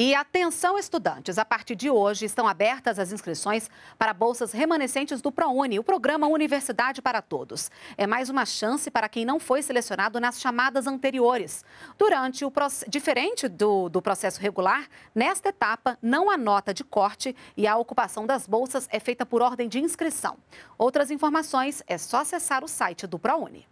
E atenção estudantes, a partir de hoje estão abertas as inscrições para bolsas remanescentes do ProUni, o programa Universidade para Todos. É mais uma chance para quem não foi selecionado nas chamadas anteriores. Durante o diferente do, do processo regular, nesta etapa não há nota de corte e a ocupação das bolsas é feita por ordem de inscrição. Outras informações é só acessar o site do ProUni.